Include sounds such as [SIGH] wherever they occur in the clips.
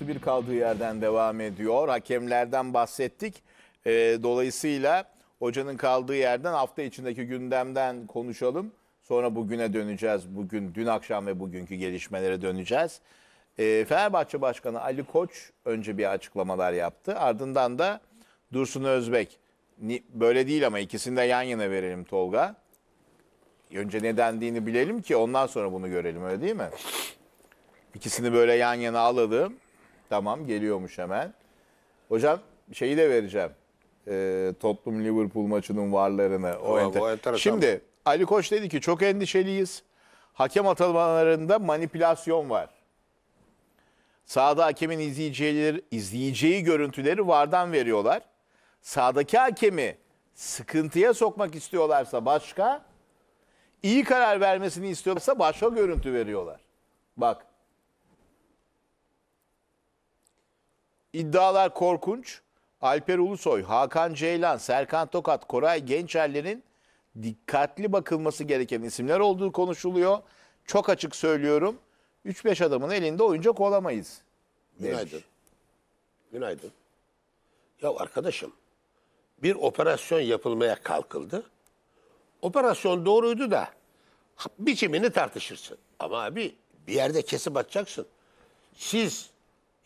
bir kaldığı yerden devam ediyor. Hakemlerden bahsettik. E, dolayısıyla hocanın kaldığı yerden hafta içindeki gündemden konuşalım. Sonra bugüne döneceğiz. Bugün, dün akşam ve bugünkü gelişmelere döneceğiz. E, Fenerbahçe Başkanı Ali Koç önce bir açıklamalar yaptı. Ardından da Dursun Özbek. Ni, böyle değil ama ikisini de yan yana verelim Tolga. Önce ne dendiğini bilelim ki ondan sonra bunu görelim öyle değil mi? İkisini böyle yan yana alalım. Tamam geliyormuş hemen. Hocam şeyi de vereceğim. E, Tottenham Liverpool maçının varlarını. O, o, enter- o enteresan. Şimdi Ali Koç dedi ki çok endişeliyiz. Hakem atamalarında manipülasyon var. Sağda hakemin izleyicileri, izleyeceği görüntüleri vardan veriyorlar. Sağdaki hakemi sıkıntıya sokmak istiyorlarsa başka, iyi karar vermesini istiyorlarsa başka görüntü veriyorlar. Bak İddialar korkunç. Alper Ulusoy, Hakan Ceylan, Serkan Tokat, Koray Gençerler'in dikkatli bakılması gereken isimler olduğu konuşuluyor. Çok açık söylüyorum. 3-5 adamın elinde oyuncak olamayız. Demiş. Günaydın. Günaydın. Ya arkadaşım bir operasyon yapılmaya kalkıldı. Operasyon doğruydu da biçimini tartışırsın. Ama abi bir yerde kesip atacaksın. Siz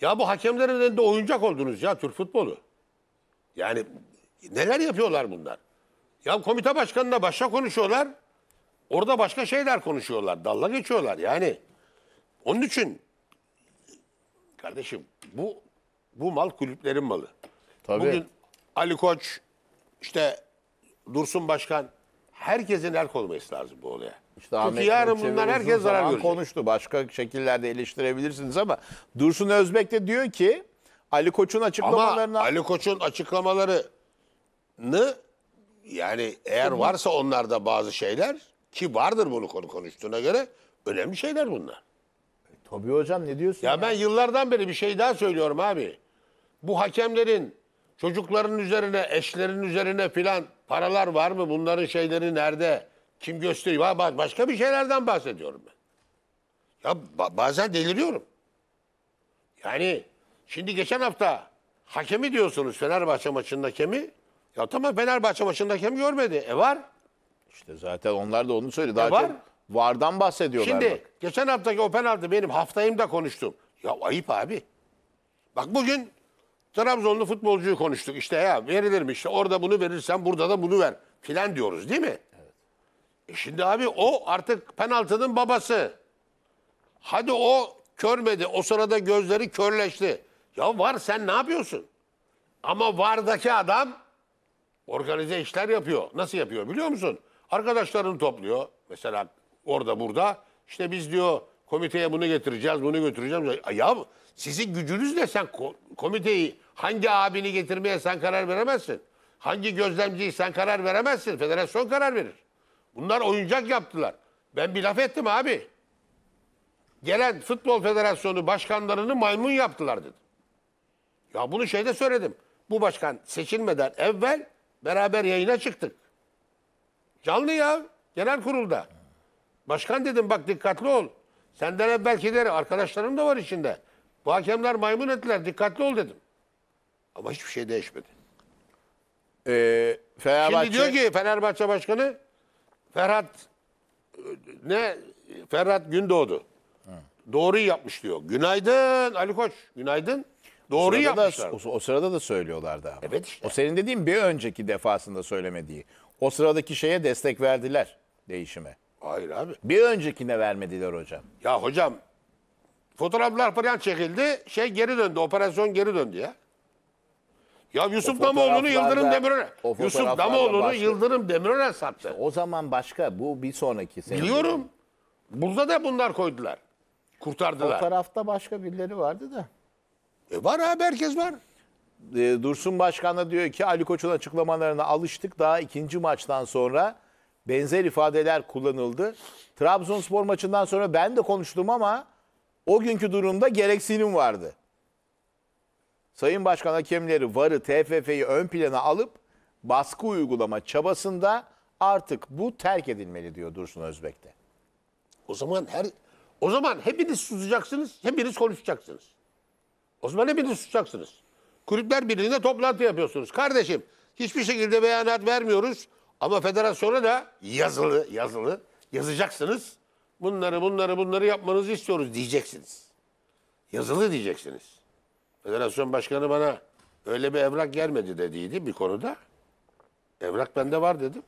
ya bu hakemlerin de oyuncak oldunuz ya Türk futbolu. Yani neler yapıyorlar bunlar? Ya komite başkanına başka konuşuyorlar. Orada başka şeyler konuşuyorlar. Dalla geçiyorlar yani. Onun için kardeşim bu bu mal kulüplerin malı. Tabii. Bugün Ali Koç işte Dursun Başkan herkesin el koyması lazım bu olaya. İşte Çünkü yarın Gülçevi herkes zarar zaman görecek. konuştu. Başka şekillerde eleştirebilirsiniz ama Dursun Özbek de diyor ki Ali Koç'un Ama Ali Koç'un açıklamalarını yani eğer varsa onlarda bazı şeyler ki vardır bunu konu konuştuğuna göre önemli şeyler bunlar. E, tabii hocam ne diyorsun? Ya ben yıllardan beri bir şey daha söylüyorum abi. Bu hakemlerin Çocukların üzerine, eşlerin üzerine filan paralar var mı? Bunların şeyleri nerede? Kim gösteriyor? Ha, bak başka bir şeylerden bahsediyorum ben. Ya ba- bazen deliriyorum. Yani şimdi geçen hafta hakemi diyorsunuz Fenerbahçe maçında hakemi. Ya tamam Fenerbahçe maçında hakemi görmedi. E var. İşte zaten onlar da onu söyledi. E, Daha var. vardan bahsediyorlar. Şimdi bak. geçen haftaki o penaltı benim haftayım da konuştum. Ya ayıp abi. Bak bugün Trabzonlu futbolcuyu konuştuk. işte ya verilir mi? İşte orada bunu verirsen burada da bunu ver. Filan diyoruz değil mi? Evet. E şimdi abi o artık penaltının babası. Hadi o körmedi. O sırada gözleri körleşti. Ya var sen ne yapıyorsun? Ama vardaki adam organize işler yapıyor. Nasıl yapıyor biliyor musun? Arkadaşlarını topluyor. Mesela orada burada. İşte biz diyor komiteye bunu getireceğiz, bunu götüreceğiz. Ya sizin gücünüzle sen komiteyi Hangi abini getirmeye sen karar veremezsin. Hangi gözlemciyi sen karar veremezsin. Federasyon karar verir. Bunlar oyuncak yaptılar. Ben bir laf ettim abi. Gelen Futbol Federasyonu başkanlarını maymun yaptılar dedim. Ya bunu şeyde söyledim. Bu başkan seçilmeden evvel beraber yayına çıktık. Canlı ya genel kurulda. Başkan dedim bak dikkatli ol. Senden evvelkileri arkadaşlarım da var içinde. Bu hakemler maymun ettiler dikkatli ol dedim. Ama hiçbir şey değişmedi. Ee, Fenerbahçe... Şimdi diyor ki Fenerbahçe Başkanı Ferhat e, ne Ferhat Gündoğdu. Hı. Doğruyu yapmış diyor. Günaydın Ali Koç. Günaydın. Doğruyu yapmışlar. o, o sırada da söylüyorlardı ama. Evet işte. O senin dediğin bir önceki defasında söylemediği. O sıradaki şeye destek verdiler değişime. Hayır abi. Bir öncekine vermediler hocam. Ya hocam fotoğraflar falan çekildi. Şey geri döndü. Operasyon geri döndü ya. Ya Yusuf Damoğlu'nu Yıldırım Demirören. Yusuf fotoğraflarda Damoğlu'nu Yıldırım Demirören sattı. O zaman başka bu bir sonraki sene. Biliyorum. Burada da bunlar koydular. Kurtardılar. tarafta başka birileri vardı da. E var abi herkes var. E, Dursun Başkan da diyor ki Ali Koç'un açıklamalarına alıştık. Daha ikinci maçtan sonra benzer ifadeler kullanıldı. Trabzonspor maçından sonra ben de konuştum ama o günkü durumda gereksinim vardı. Sayın Başkan hakemleri VAR'ı, TFF'yi ön plana alıp baskı uygulama çabasında artık bu terk edilmeli diyor Dursun Özbek'te. O zaman her o zaman hepiniz susacaksınız, hepiniz konuşacaksınız. O zaman hepiniz susacaksınız. Kulüpler Birliği'nde toplantı yapıyorsunuz. Kardeşim hiçbir şekilde beyanat vermiyoruz ama federasyona da yazılı yazılı yazacaksınız. Bunları bunları bunları yapmanızı istiyoruz diyeceksiniz. Yazılı diyeceksiniz. Federasyon başkanı bana öyle bir evrak gelmedi dediydi bir konuda. Evrak bende var dedim.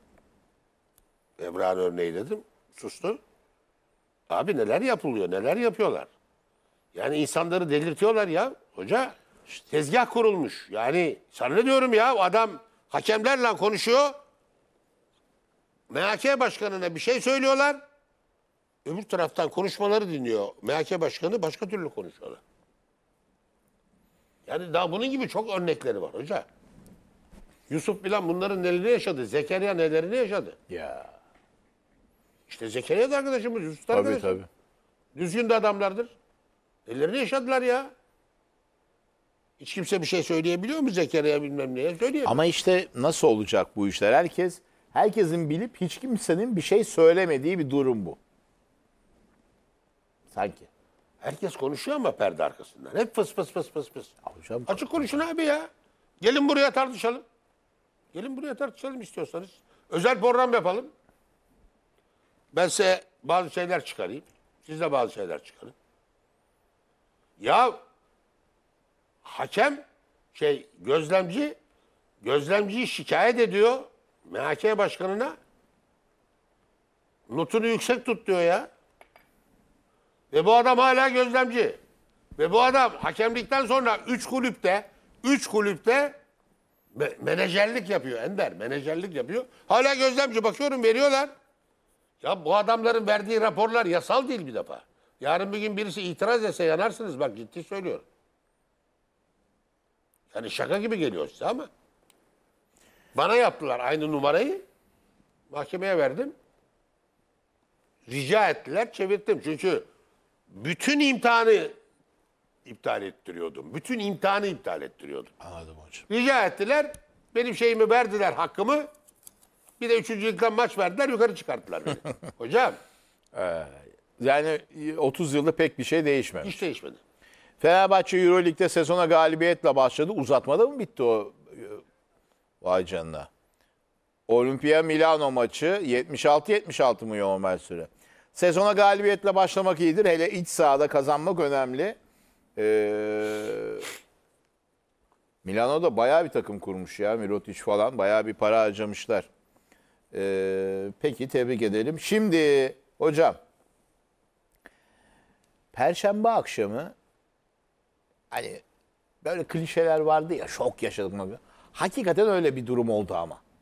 Evrağın örneği dedim. Sustu. Abi neler yapılıyor, neler yapıyorlar. Yani insanları delirtiyorlar ya. Hoca tezgah kurulmuş. Yani sana ne diyorum ya adam hakemlerle konuşuyor. MHK başkanına bir şey söylüyorlar. Öbür taraftan konuşmaları dinliyor. MHK başkanı başka türlü konuşuyorlar. Yani daha bunun gibi çok örnekleri var hoca. Yusuf bilen bunların nelerini yaşadı. Zekeriya nelerini yaşadı. Ya. İşte Zekeriya da arkadaşımız, Yusuf da Tabii arkadaşımız. tabii. Düzgün de adamlardır. Nelerini yaşadılar ya. Hiç kimse bir şey söyleyebiliyor mu Zekeriya bilmem neye? söylüyor? Ama işte nasıl olacak bu işler? Herkes herkesin bilip hiç kimsenin bir şey söylemediği bir durum bu. Sanki. Herkes konuşuyor ama perde arkasından. Hep fıs fıs fıs fıs fıs. Hocam, Açık konuşun abi ya. Gelin buraya tartışalım. Gelin buraya tartışalım istiyorsanız. Özel program yapalım. Ben size bazı şeyler çıkarayım. Siz de bazı şeyler çıkarın. Ya hakem şey gözlemci gözlemciyi şikayet ediyor MHK başkanına. Notunu yüksek tut diyor ya. Ve bu adam hala gözlemci. Ve bu adam hakemlikten sonra 3 kulüpte 3 kulüpte me- menajerlik yapıyor Ender. Menajerlik yapıyor. Hala gözlemci bakıyorum veriyorlar. Ya bu adamların verdiği raporlar yasal değil bir defa. Yarın bir gün birisi itiraz etse yanarsınız. Bak ciddi söylüyorum. Yani şaka gibi geliyor size ama. Bana yaptılar aynı numarayı. Mahkemeye verdim. Rica ettiler çevirttim. Çünkü bütün imtihanı iptal ettiriyordum. Bütün imtihanı iptal ettiriyordum. Anladım hocam. Rica ettiler. Benim şeyimi verdiler hakkımı. Bir de üçüncü üçüncülükten maç verdiler yukarı çıkarttılar beni. [LAUGHS] Hocam. Ee, yani 30 yılda pek bir şey değişmemiş. Hiç değişmedi. Fenerbahçe Euroleague'de sezona galibiyetle başladı. Uzatmada mı bitti o? E, vay canına. Olimpia Milano maçı 76-76 mı normal süre? Sezona galibiyetle başlamak iyidir. Hele iç sahada kazanmak önemli. Ee, Milano da bayağı bir takım kurmuş ya. Mirotic falan bayağı bir para harcamışlar. Ee, peki tebrik edelim. Şimdi hocam. Perşembe akşamı hani böyle klişeler vardı ya şok yaşadık. Hakikaten öyle bir durum oldu ama.